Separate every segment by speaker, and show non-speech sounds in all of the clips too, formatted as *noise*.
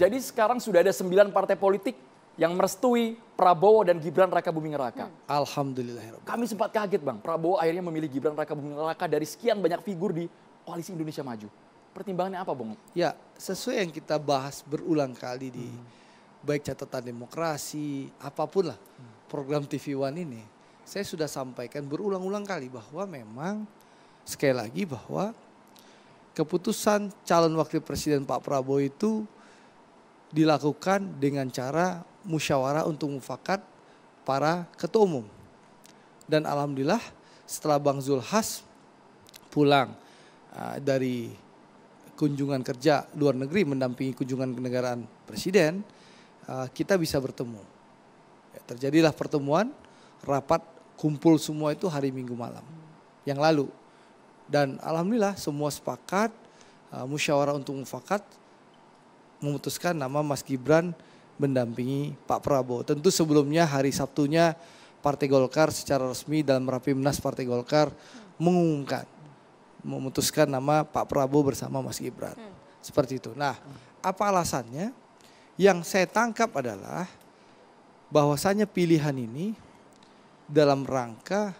Speaker 1: Jadi sekarang sudah ada sembilan partai politik yang merestui Prabowo dan Gibran Raka Buming Raka. Hmm. Alhamdulillah. Ya Kami sempat kaget Bang, Prabowo akhirnya memilih Gibran Raka Buming Raka dari sekian banyak figur di Koalisi Indonesia Maju. Pertimbangannya apa Bang? Ya, sesuai yang kita
Speaker 2: bahas berulang kali di hmm. baik catatan demokrasi, apapun lah program TV One ini. Saya sudah sampaikan berulang-ulang kali bahwa memang sekali lagi bahwa keputusan calon wakil presiden Pak Prabowo itu dilakukan dengan cara musyawarah untuk mufakat para ketua umum. Dan alhamdulillah setelah Bang Zulhas pulang ah, dari kunjungan kerja luar negeri mendampingi kunjungan kenegaraan presiden, ah, kita bisa bertemu. Ya, terjadilah pertemuan, rapat kumpul semua itu hari Minggu malam yang lalu. Dan alhamdulillah semua sepakat ah, musyawarah untuk mufakat memutuskan nama Mas Gibran mendampingi Pak Prabowo. Tentu sebelumnya hari Sabtunya Partai Golkar secara resmi dalam Rapimnas Partai Golkar mengumumkan memutuskan nama Pak Prabowo bersama Mas Gibran. Hmm. Seperti itu. Nah, apa alasannya? Yang saya tangkap adalah bahwasanya pilihan ini dalam rangka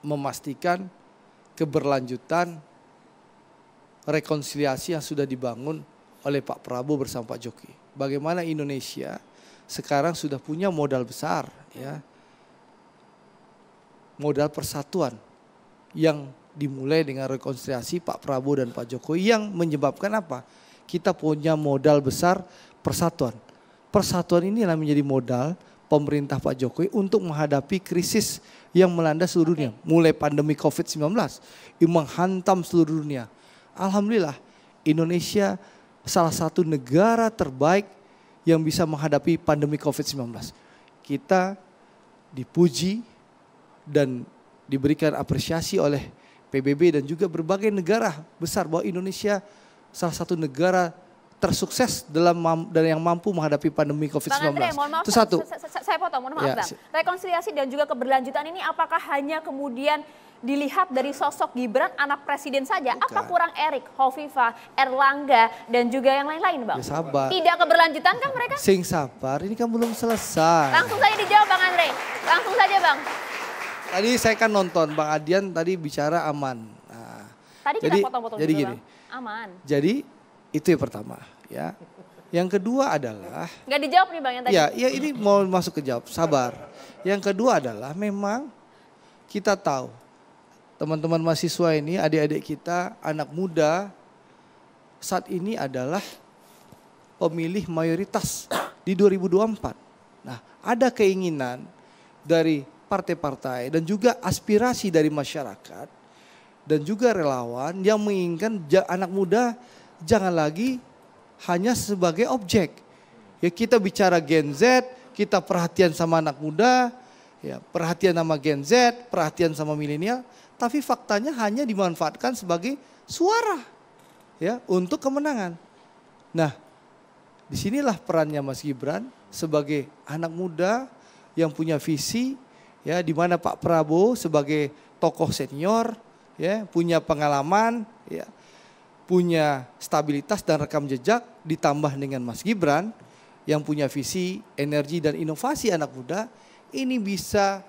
Speaker 2: memastikan keberlanjutan rekonsiliasi yang sudah dibangun oleh Pak Prabowo bersama Pak Jokowi. Bagaimana Indonesia sekarang sudah punya modal besar ya. Modal persatuan yang dimulai dengan rekonsiliasi Pak Prabowo dan Pak Jokowi yang menyebabkan apa? Kita punya modal besar persatuan. Persatuan ini inilah menjadi modal pemerintah Pak Jokowi untuk menghadapi krisis yang melanda seluruh dunia. Mulai pandemi COVID-19 yang menghantam seluruh dunia. Alhamdulillah Indonesia salah satu negara terbaik yang bisa menghadapi pandemi COVID-19. Kita dipuji dan diberikan apresiasi oleh PBB dan juga berbagai negara besar bahwa Indonesia salah satu negara tersukses dalam dan yang mampu menghadapi pandemi COVID-19. Bang Andre, satu.
Speaker 1: Saya, saya potong, mohon maaf ya, Bang. Rekonsiliasi dan juga keberlanjutan ini apakah hanya kemudian dilihat dari sosok Gibran anak presiden saja, Bukan. apa kurang Erik, Hovifa, Erlangga dan juga yang lain-lain, Bang? Ya, sabar. Tidak keberlanjutan kan mereka? Sing
Speaker 2: sabar, ini kan belum selesai. Langsung saja
Speaker 1: dijawab Bang Andre. Langsung saja, Bang.
Speaker 2: Tadi saya kan nonton Bang Adian tadi bicara aman. Nah,
Speaker 1: tadi jadi, kita potong-potong Jadi gini. Aman.
Speaker 2: Jadi itu yang pertama, ya. Yang kedua adalah
Speaker 1: nggak dijawab nih bang yang tadi. Ya, ya ini
Speaker 2: mau masuk ke jawab. Sabar. Yang kedua adalah memang kita tahu teman-teman mahasiswa ini, adik-adik kita, anak muda saat ini adalah pemilih mayoritas di 2024. Nah, ada keinginan dari partai-partai dan juga aspirasi dari masyarakat dan juga relawan yang menginginkan anak muda jangan lagi hanya sebagai objek. Ya kita bicara Gen Z, kita perhatian sama anak muda, ya perhatian sama Gen Z, perhatian sama milenial, tapi faktanya hanya dimanfaatkan sebagai suara ya untuk kemenangan. Nah, disinilah perannya Mas Gibran sebagai anak muda yang punya visi ya di mana Pak Prabowo sebagai tokoh senior ya punya pengalaman ya punya stabilitas dan rekam jejak ditambah dengan Mas Gibran yang punya visi, energi dan inovasi anak muda ini bisa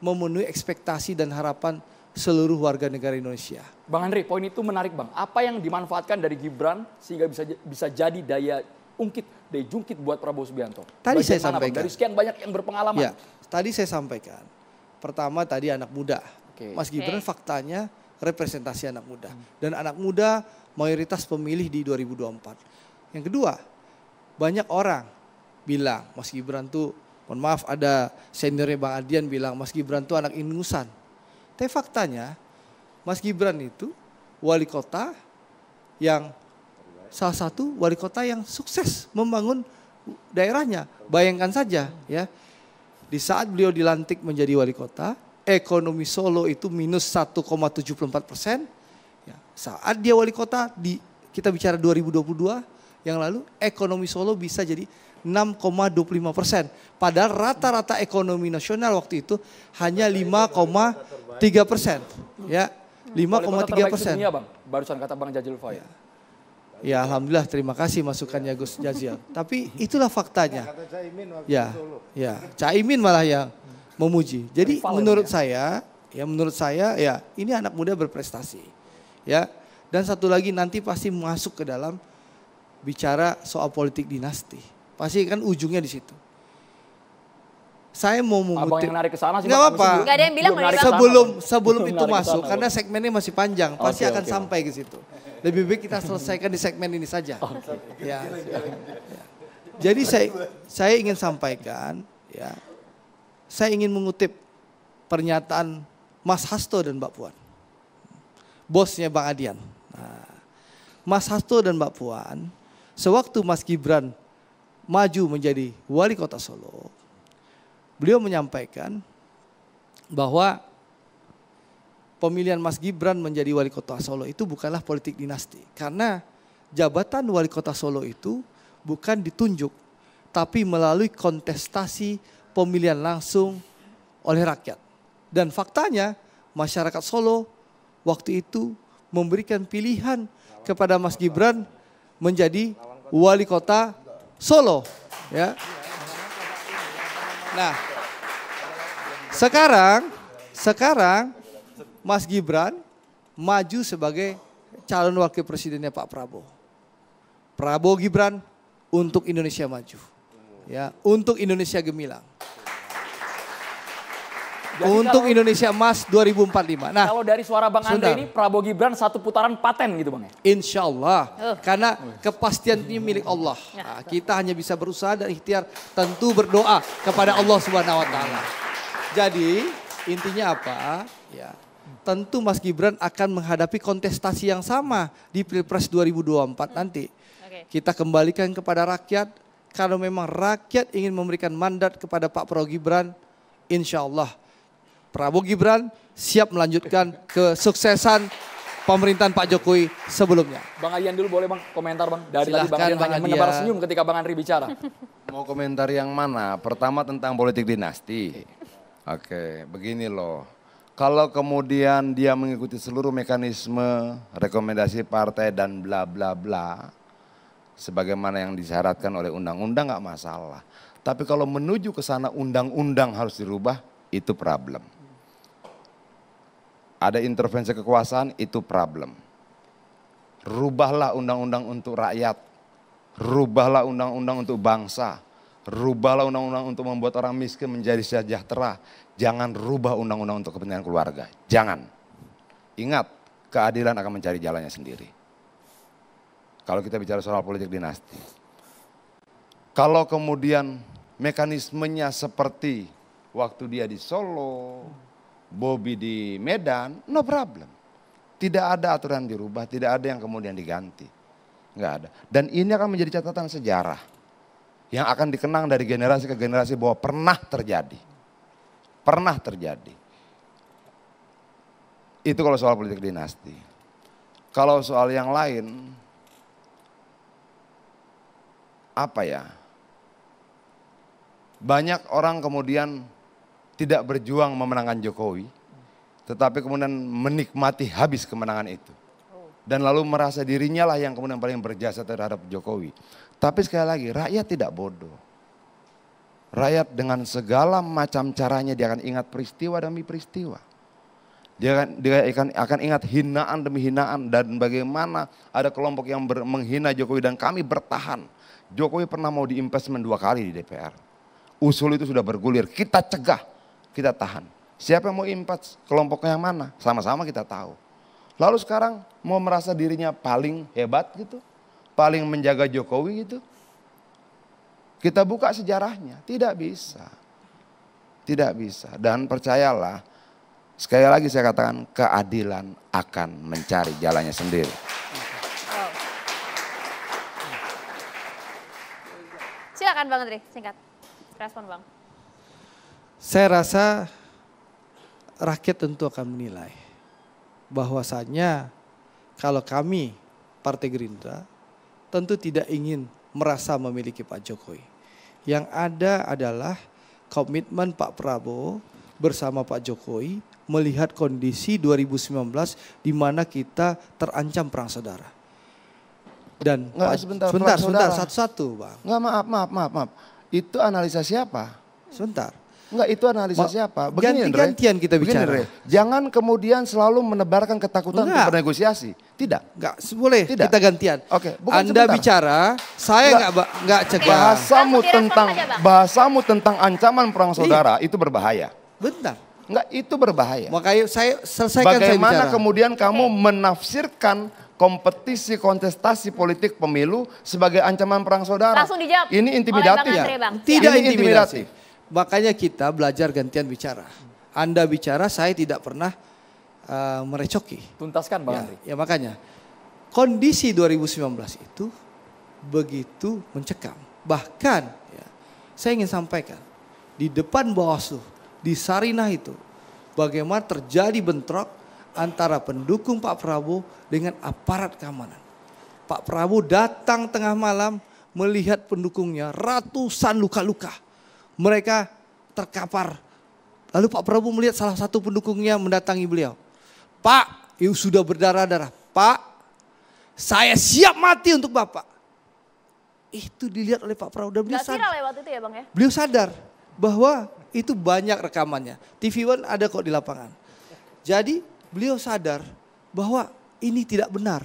Speaker 2: memenuhi ekspektasi dan harapan seluruh warga negara Indonesia.
Speaker 1: Bang Henry, poin itu menarik Bang. Apa yang dimanfaatkan dari Gibran sehingga bisa bisa jadi daya ungkit, daya jungkit buat Prabowo Subianto? Tadi Bagaimana, saya sampaikan. Bang? Dari sekian banyak yang berpengalaman. Ya,
Speaker 2: tadi saya sampaikan. Pertama tadi anak muda.
Speaker 1: Okay. Mas Gibran okay.
Speaker 2: faktanya representasi anak muda. Hmm. Dan anak muda mayoritas pemilih di 2024. Yang kedua, banyak orang bilang Mas Gibran tuh, mohon maaf ada seniornya Bang Adian bilang Mas Gibran tuh anak ingusan tapi faktanya Mas Gibran itu wali kota yang salah satu wali kota yang sukses membangun daerahnya. Bayangkan saja ya, di saat beliau dilantik menjadi wali kota, ekonomi Solo itu minus 1,74 persen. Ya, saat dia wali kota, di, kita bicara 2022, yang lalu ekonomi Solo bisa jadi 6,25 persen. Padahal rata-rata ekonomi nasional waktu itu hanya 5,3 persen. Ya, 5,3 persen.
Speaker 1: Barusan kata Bang Jajil Faya.
Speaker 2: Ya alhamdulillah terima kasih masukannya ya. Gus Jazil. Tapi itulah faktanya. Ya, ya. Caimin malah yang memuji. Jadi ya, menurut ya? saya, ya menurut saya ya ini anak muda berprestasi. Ya. Dan satu lagi nanti pasti masuk ke dalam bicara soal politik dinasti. Pasti kan ujungnya di situ. Saya mau mengutip. Abang yang narik ke sana sih. Gak apa-apa. Gak ada yang bilang sebelum sebelum, sebelum *laughs* itu masuk karena segmennya masih panjang, pasti akan sampai ke situ. Lebih baik kita selesaikan di segmen ini saja. Ya. Jadi saya saya ingin sampaikan ya. Saya ingin mengutip pernyataan Mas Hasto dan Mbak Puan. Bosnya Bang Adian. Nah, Mas Hasto dan Mbak Puan sewaktu Mas Gibran maju menjadi wali kota Solo, beliau menyampaikan bahwa pemilihan Mas Gibran menjadi wali kota Solo itu bukanlah politik dinasti. Karena jabatan wali kota Solo itu bukan ditunjuk, tapi melalui kontestasi pemilihan langsung oleh rakyat. Dan faktanya masyarakat Solo waktu itu memberikan pilihan kepada Mas Gibran menjadi wali kota Solo. Ya. Nah, sekarang, sekarang Mas Gibran maju sebagai calon wakil presidennya Pak Prabowo. Prabowo Gibran untuk Indonesia maju. Ya, untuk Indonesia gemilang.
Speaker 1: Jadi untuk kalau, Indonesia
Speaker 2: Emas 2045.
Speaker 1: Nah, kalau dari suara Bang Andre ini Prabowo Gibran satu putaran paten gitu Bang ya. Insya Allah. Uh. Karena kepastian ini milik
Speaker 2: Allah. Ya. Nah, kita hanya bisa berusaha dan ikhtiar tentu berdoa kepada Allah Subhanahu wa taala. Jadi, intinya apa? Ya. Tentu Mas Gibran akan menghadapi kontestasi yang sama di Pilpres 2024 nanti. Kita kembalikan kepada rakyat kalau memang rakyat ingin memberikan mandat kepada Pak Prabowo Gibran, insya Allah Prabowo Gibran siap melanjutkan kesuksesan
Speaker 3: pemerintahan Pak Jokowi sebelumnya.
Speaker 1: Bang Adian dulu boleh Bang komentar Bang dari Silahkan tadi Bang Adian Bang hanya menebar senyum ketika Bang Andri bicara.
Speaker 3: Mau komentar yang mana? Pertama tentang politik dinasti. Oke, begini loh. Kalau kemudian dia mengikuti seluruh mekanisme rekomendasi partai dan bla bla bla sebagaimana yang disyaratkan oleh undang-undang nggak -undang, masalah. Tapi kalau menuju ke sana undang-undang harus dirubah, itu problem ada intervensi kekuasaan itu problem. Rubahlah undang-undang untuk rakyat, rubahlah undang-undang untuk bangsa, rubahlah undang-undang untuk membuat orang miskin menjadi sejahtera. Jangan rubah undang-undang untuk kepentingan keluarga. Jangan. Ingat, keadilan akan mencari jalannya sendiri. Kalau kita bicara soal politik dinasti. Kalau kemudian mekanismenya seperti waktu dia di Solo, Bobby di Medan, no problem. Tidak ada aturan dirubah, tidak ada yang kemudian diganti. Enggak ada. Dan ini akan menjadi catatan sejarah yang akan dikenang dari generasi ke generasi bahwa pernah terjadi. Pernah terjadi. Itu kalau soal politik dinasti. Kalau soal yang lain, apa ya? Banyak orang kemudian tidak berjuang memenangkan Jokowi, tetapi kemudian menikmati habis kemenangan itu. Dan lalu merasa dirinya lah yang kemudian paling berjasa terhadap Jokowi. Tapi sekali lagi, rakyat tidak bodoh. Rakyat dengan segala macam caranya dia akan ingat peristiwa demi peristiwa. Dia akan, dia akan, akan ingat hinaan demi hinaan dan bagaimana ada kelompok yang ber, menghina Jokowi dan kami bertahan. Jokowi pernah mau diimpeachment dua kali di DPR. Usul itu sudah bergulir, kita cegah kita tahan. Siapa yang mau impas kelompoknya yang mana, sama-sama kita tahu. Lalu sekarang mau merasa dirinya paling hebat gitu, paling menjaga Jokowi gitu. Kita buka sejarahnya, tidak bisa. Tidak bisa. Dan percayalah, sekali lagi saya katakan keadilan akan mencari jalannya sendiri.
Speaker 1: Silakan Bang Andri, singkat. Respon Bang.
Speaker 2: Saya rasa rakyat tentu akan menilai bahwasannya kalau kami Partai Gerindra tentu tidak ingin merasa memiliki Pak Jokowi. Yang ada adalah komitmen Pak Prabowo bersama Pak Jokowi melihat kondisi 2019 di mana kita terancam perang saudara. Dan Nggak, sebentar, sebentar, sebentar satu-satu,
Speaker 3: Bang. Enggak, maaf, maaf, maaf, maaf. Itu analisa siapa? Sebentar. Enggak, itu analisa apa siapa? Begini, Ganti-gantian kita bicara. Begini, Re. Jangan kemudian selalu menebarkan ketakutan untuk bernegosiasi. Tidak. Enggak, boleh. Tidak. Kita gantian. Oke, okay. Anda sebentar. bicara, saya enggak enggak, enggak cegah. Bahasamu tentang aja, bahasamu tentang ancaman perang saudara Iyi. itu berbahaya. Bentar. Enggak, itu berbahaya. Makanya saya selesaikan Bagaimana saya bicara. kemudian kamu menafsirkan kompetisi kontestasi politik pemilu sebagai ancaman perang saudara. Langsung dijawab. Ini intimidatif. Ya. Tidak ya. intimidatif. Makanya kita belajar
Speaker 2: gantian bicara. Anda bicara, saya tidak pernah uh, merecoki. Tuntaskan Bang ya, Andri. Ya makanya. Kondisi 2019 itu begitu mencekam. Bahkan ya, saya ingin sampaikan di depan Bawaslu di Sarinah itu bagaimana terjadi bentrok antara pendukung Pak Prabowo dengan aparat keamanan. Pak Prabowo datang tengah malam melihat pendukungnya ratusan luka-luka mereka terkapar. Lalu Pak Prabowo melihat salah satu pendukungnya mendatangi beliau. Pak, itu sudah berdarah-darah. Pak, saya siap mati untuk Bapak. Itu dilihat oleh Pak Prabowo. Dan beliau sadar, viral
Speaker 1: ya itu ya Bang ya?
Speaker 2: Beliau sadar bahwa itu banyak rekamannya. TV One ada kok di lapangan. Jadi beliau sadar bahwa ini tidak benar.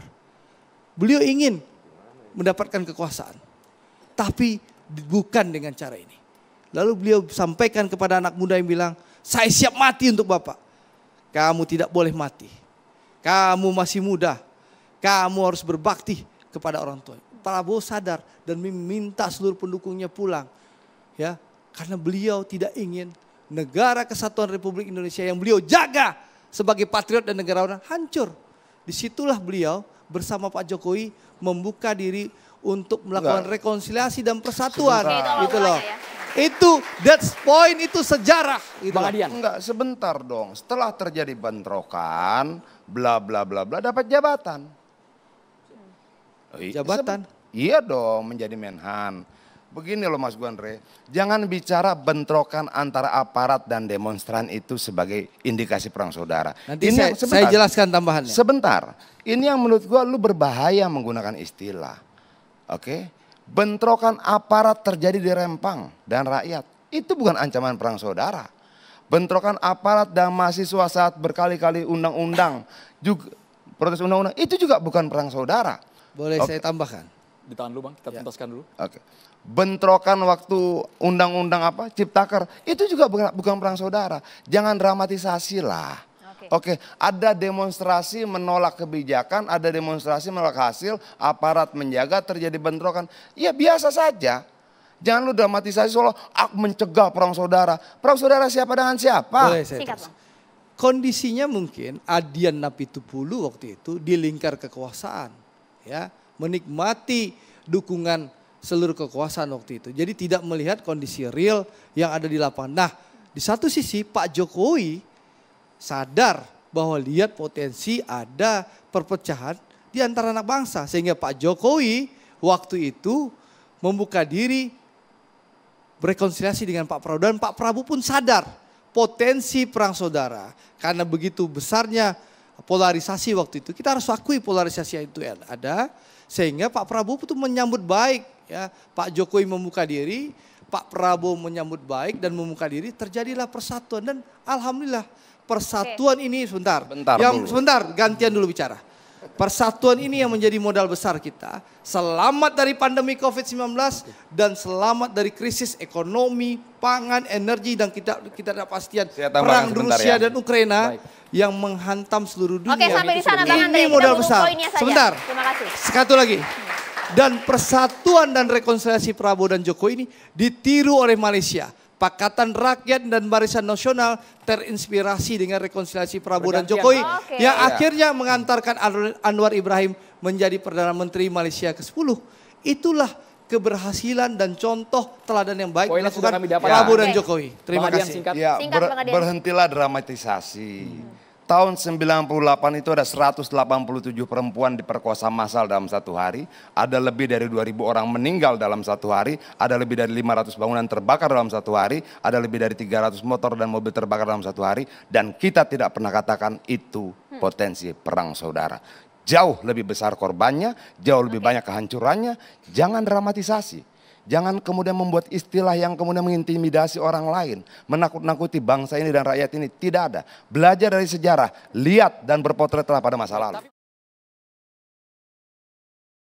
Speaker 2: Beliau ingin mendapatkan kekuasaan. Tapi bukan dengan cara ini. Lalu beliau sampaikan kepada anak muda yang bilang, saya siap mati untuk Bapak. Kamu tidak boleh mati. Kamu masih muda. Kamu harus berbakti kepada orang tua. Prabowo sadar dan meminta seluruh pendukungnya pulang. Ya, karena beliau tidak ingin negara kesatuan Republik Indonesia yang beliau jaga sebagai patriot dan negarawan hancur. Disitulah beliau bersama Pak Jokowi membuka diri untuk melakukan Enggak.
Speaker 3: rekonsiliasi dan persatuan. Itu Gitu loh. Itu that's point itu sejarah. itu Enggak sebentar dong. Setelah terjadi bentrokan, bla bla bla bla dapat jabatan. Iya. Jabatan. Seben, iya dong menjadi menhan. Begini loh Mas Guandre, jangan bicara bentrokan antara aparat dan demonstran itu sebagai indikasi perang saudara. Nanti ini saya, saya jelaskan tambahannya. Sebentar, ini yang menurut gua lu berbahaya menggunakan istilah. Oke, okay? Bentrokan aparat terjadi di Rempang dan rakyat. Itu bukan ancaman perang saudara. Bentrokan aparat dan mahasiswa saat berkali-kali undang-undang juga protes undang-undang itu juga bukan perang saudara. Boleh okay. saya tambahkan?
Speaker 1: Ditahan dulu Bang, kita ya. tuntaskan dulu.
Speaker 3: Oke. Bentrokan waktu undang-undang apa? Ciptaker. Itu juga bukan, bukan perang saudara. Jangan dramatisasi lah. Oke, ada demonstrasi menolak kebijakan, ada demonstrasi menolak hasil, aparat menjaga terjadi bentrokan. Ya biasa saja. Jangan lu dramatisasi soal ah, mencegah perang saudara. Perang saudara siapa dengan siapa? Boleh, saya terus. Kondisinya
Speaker 2: mungkin Adian Napitupulu waktu itu di lingkar kekuasaan, ya menikmati dukungan seluruh kekuasaan waktu itu. Jadi tidak melihat kondisi real yang ada di lapangan. Nah, di satu sisi Pak Jokowi sadar bahwa lihat potensi ada perpecahan di antara anak bangsa. Sehingga Pak Jokowi waktu itu membuka diri berkonsiliasi dengan Pak Prabowo dan Pak Prabowo pun sadar potensi perang saudara. Karena begitu besarnya polarisasi waktu itu. Kita harus akui polarisasi itu ada sehingga Pak Prabowo itu menyambut baik ya. Pak Jokowi membuka diri, Pak Prabowo menyambut baik dan membuka diri terjadilah persatuan dan alhamdulillah Persatuan ini sebentar. Bentar yang dulu. sebentar gantian dulu bicara. Persatuan ini yang menjadi modal besar kita. Selamat dari pandemi COVID-19 dan selamat dari krisis ekonomi, pangan, energi dan kita kita ada pastian perang Rusia ya. dan Ukraina Baik. yang menghantam seluruh dunia. Oke, sampai gitu di sana Bang Andre. Ini modal besar. Saja. Sebentar. Terima Satu lagi. Dan persatuan dan rekonsiliasi Prabowo dan Jokowi ini ditiru oleh Malaysia. Pakatan Rakyat dan Barisan Nasional terinspirasi dengan rekonsiliasi Prabowo dan Jokowi okay. yang iya. akhirnya mengantarkan Anwar Ibrahim menjadi Perdana Menteri Malaysia ke-10. Itulah keberhasilan dan contoh teladan yang baik dilakukan Prabowo ya. dan Jokowi. Terima Bang kasih. Singkat. Ya, ber, berhentilah
Speaker 3: dramatisasi. Hmm Tahun 98 itu ada 187 perempuan diperkosa massal dalam satu hari. Ada lebih dari 2000 orang meninggal dalam satu hari. Ada lebih dari 500 bangunan terbakar dalam satu hari. Ada lebih dari 300 motor dan mobil terbakar dalam satu hari. Dan kita tidak pernah katakan itu potensi perang saudara. Jauh lebih besar korbannya, jauh lebih banyak kehancurannya. Jangan dramatisasi. Jangan kemudian membuat istilah yang kemudian mengintimidasi orang lain, menakut-nakuti bangsa ini dan rakyat ini. Tidak ada. Belajar dari sejarah, lihat dan berpotretlah pada masa lalu.